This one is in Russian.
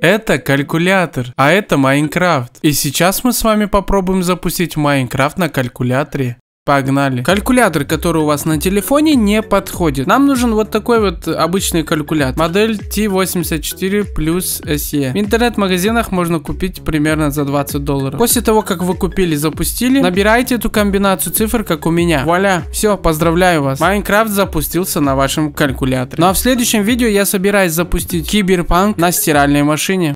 Это калькулятор, а это Майнкрафт. И сейчас мы с вами попробуем запустить Майнкрафт на калькуляторе. Погнали. Калькулятор, который у вас на телефоне, не подходит. Нам нужен вот такой вот обычный калькулятор. Модель T84 плюс SE. В интернет-магазинах можно купить примерно за 20 долларов. После того, как вы купили, запустили, набирайте эту комбинацию цифр, как у меня. Вуаля. Все, поздравляю вас. Майнкрафт запустился на вашем калькуляторе. Ну а в следующем видео я собираюсь запустить Киберпанк на стиральной машине.